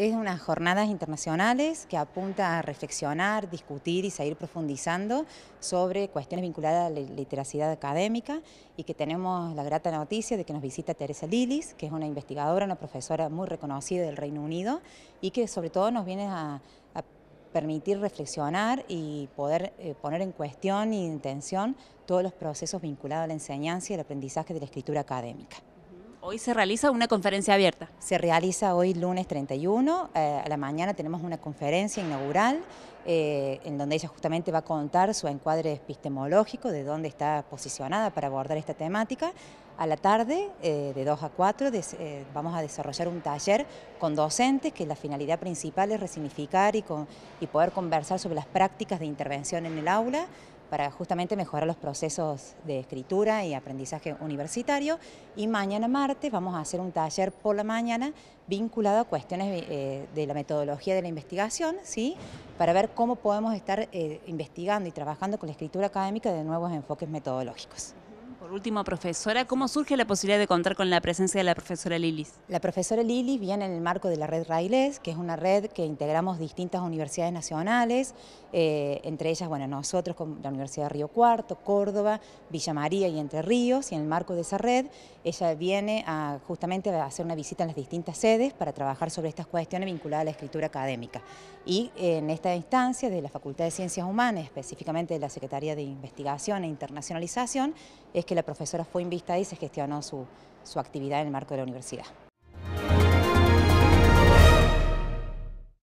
Es unas jornadas internacionales que apunta a reflexionar, discutir y seguir profundizando sobre cuestiones vinculadas a la literacidad académica y que tenemos la grata noticia de que nos visita Teresa Lilis, que es una investigadora, una profesora muy reconocida del Reino Unido y que sobre todo nos viene a, permitir reflexionar y poder eh, poner en cuestión y en tensión todos los procesos vinculados a la enseñanza y el aprendizaje de la escritura académica. Hoy se realiza una conferencia abierta. Se realiza hoy lunes 31, eh, a la mañana tenemos una conferencia inaugural eh, en donde ella justamente va a contar su encuadre epistemológico, de dónde está posicionada para abordar esta temática. A la tarde, eh, de 2 a 4, vamos a desarrollar un taller con docentes que la finalidad principal es resignificar y poder conversar sobre las prácticas de intervención en el aula para justamente mejorar los procesos de escritura y aprendizaje universitario. Y mañana martes vamos a hacer un taller por la mañana vinculado a cuestiones eh, de la metodología de la investigación, ¿sí? para ver cómo podemos estar eh, investigando y trabajando con la escritura académica de nuevos enfoques metodológicos. Por último, profesora, ¿cómo surge la posibilidad de contar con la presencia de la profesora Lilis? La profesora Lilis viene en el marco de la red RAILES, que es una red que integramos distintas universidades nacionales, eh, entre ellas, bueno, nosotros con la Universidad de Río Cuarto, Córdoba, Villa María y Entre Ríos, y en el marco de esa red, ella viene a, justamente a hacer una visita en las distintas sedes para trabajar sobre estas cuestiones vinculadas a la escritura académica. Y eh, en esta instancia, de la Facultad de Ciencias Humanas, específicamente de la Secretaría de Investigación e Internacionalización, es que la profesora fue invitada y se gestionó su, su actividad en el marco de la universidad.